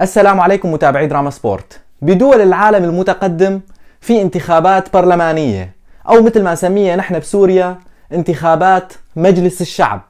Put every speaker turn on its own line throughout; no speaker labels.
السلام عليكم متابعي دراما سبورت بدول العالم المتقدم في انتخابات برلمانية أو مثل ما نسميها نحن بسوريا انتخابات مجلس الشعب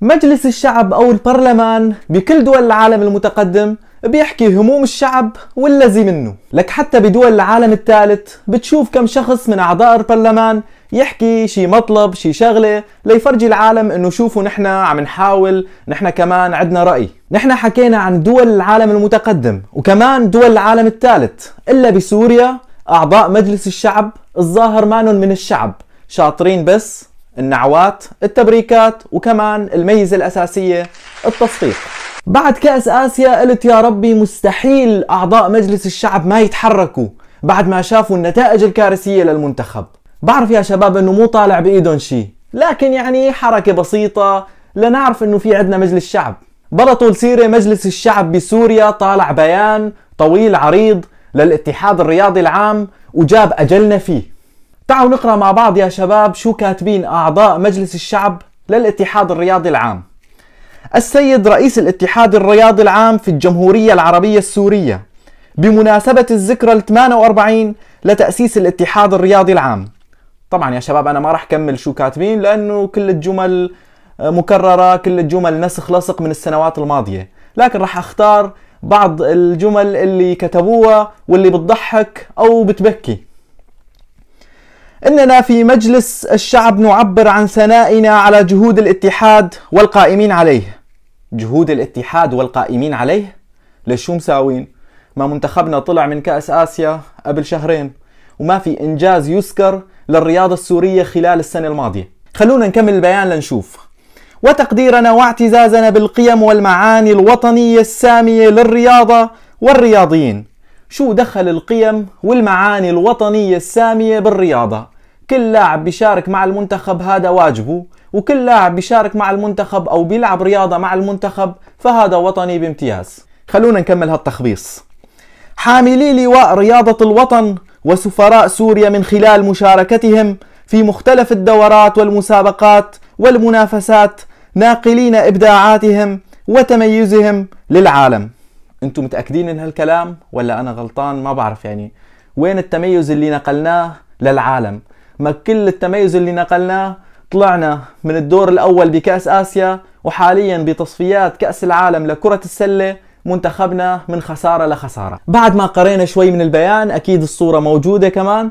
مجلس الشعب أو البرلمان بكل دول العالم المتقدم بيحكي هموم الشعب والذي منه لك حتى بدول العالم الثالث بتشوف كم شخص من أعضاء البرلمان يحكي شي مطلب شي شغلة ليفرجي العالم انه شوفوا نحن عم نحاول نحن كمان عندنا رأي نحن حكينا عن دول العالم المتقدم وكمان دول العالم الثالث إلا بسوريا أعضاء مجلس الشعب الظاهر مانن من الشعب شاطرين بس النعوات التبريكات وكمان الميزة الأساسية التصفيق بعد كأس آسيا قلت يا ربي مستحيل أعضاء مجلس الشعب ما يتحركوا بعد ما شافوا النتائج الكارثية للمنتخب بعرف يا شباب انه مو طالع بايدهم شيء لكن يعني حركة بسيطة لنعرف انه في عندنا مجلس شعب طول سيرة مجلس الشعب بسوريا طالع بيان طويل عريض للاتحاد الرياضي العام وجاب أجلنا فيه تعالوا نقرأ مع بعض يا شباب شو كاتبين أعضاء مجلس الشعب للاتحاد الرياضي العام السيد رئيس الاتحاد الرياضي العام في الجمهورية العربية السورية بمناسبة الذكرى ال 48 لتأسيس الاتحاد الرياضي العام طبعا يا شباب أنا ما راح كمل شو كاتبين لأنه كل الجمل مكررة كل الجمل نسخ لصق من السنوات الماضية لكن راح أختار بعض الجمل اللي كتبوها واللي بتضحك أو بتبكي اننا في مجلس الشعب نعبر عن ثنائنا على جهود الاتحاد والقائمين عليه جهود الاتحاد والقائمين عليه ليش شو مساوين ما منتخبنا طلع من كأس آسيا قبل شهرين وما في إنجاز يذكر للرياضة السورية خلال السنة الماضية خلونا نكمل البيان لنشوف وتقديرنا واعتزازنا بالقيم والمعاني الوطنية السامية للرياضة والرياضيين شو دخل القيم والمعاني الوطنية السامية بالرياضة كل لاعب بيشارك مع المنتخب هذا واجبه وكل لاعب بيشارك مع المنتخب او بيلعب رياضه مع المنتخب فهذا وطني بامتياز خلونا نكمل هالتخبيص حاملي لواء رياضه الوطن وسفراء سوريا من خلال مشاركتهم في مختلف الدورات والمسابقات والمنافسات ناقلين ابداعاتهم وتميزهم للعالم انتم متاكدين من هالكلام ولا انا غلطان ما بعرف يعني وين التميز اللي نقلناه للعالم ما كل التميز اللي نقلناه طلعنا من الدور الأول بكأس آسيا وحاليا بتصفيات كأس العالم لكرة السلة منتخبنا من خسارة لخسارة بعد ما قرينا شوي من البيان أكيد الصورة موجودة كمان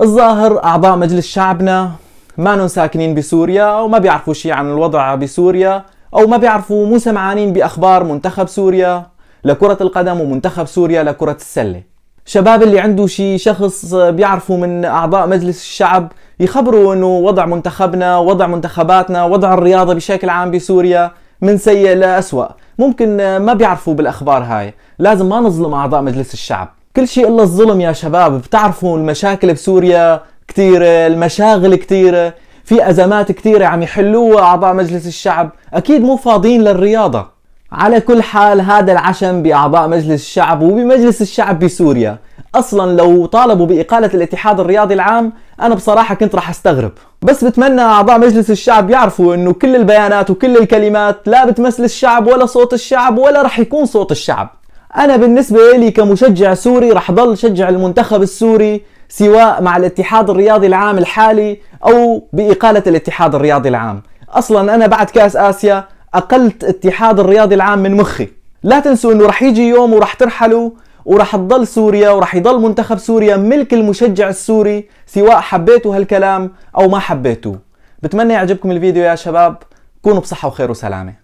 الظاهر أعضاء مجلس شعبنا ما ساكنين بسوريا وما بيعرفوا شيء عن الوضع بسوريا أو ما بيعرفوا مو سمعانين بأخبار منتخب سوريا لكرة القدم ومنتخب سوريا لكرة السلة شباب اللي عنده شي شخص بيعرفوا من اعضاء مجلس الشعب يخبروا انه وضع منتخبنا وضع منتخباتنا وضع الرياضه بشكل عام بسوريا من سيء لاسوء ممكن ما بيعرفوا بالاخبار هاي لازم ما نظلم اعضاء مجلس الشعب كل شيء الا الظلم يا شباب بتعرفوا المشاكل بسوريا كثيره المشاغل كثيره في ازمات كثيره عم يحلوها اعضاء مجلس الشعب اكيد مو فاضيين للرياضه على كل حال هذا العشم بأعضاء مجلس الشعب وبمجلس الشعب بسوريا اصلا لو طالبوا باقاله الاتحاد الرياضي العام انا بصراحه كنت راح استغرب بس بتمنى اعضاء مجلس الشعب يعرفوا انه كل البيانات وكل الكلمات لا بتمثل الشعب ولا صوت الشعب ولا راح يكون صوت الشعب انا بالنسبه لي كمشجع سوري راح ضل شجع المنتخب السوري سواء مع الاتحاد الرياضي العام الحالي او باقاله الاتحاد الرياضي العام اصلا انا بعد كاس اسيا اقلت اتحاد الرياضي العام من مخي لا تنسوا انه رح يجي يوم ورح ترحلوا ورح تضل سوريا ورح يضل منتخب سوريا ملك المشجع السوري سواء حبيتوا هالكلام او ما حبيتوه بتمنى يعجبكم الفيديو يا شباب كونوا بصحة وخير وسلامة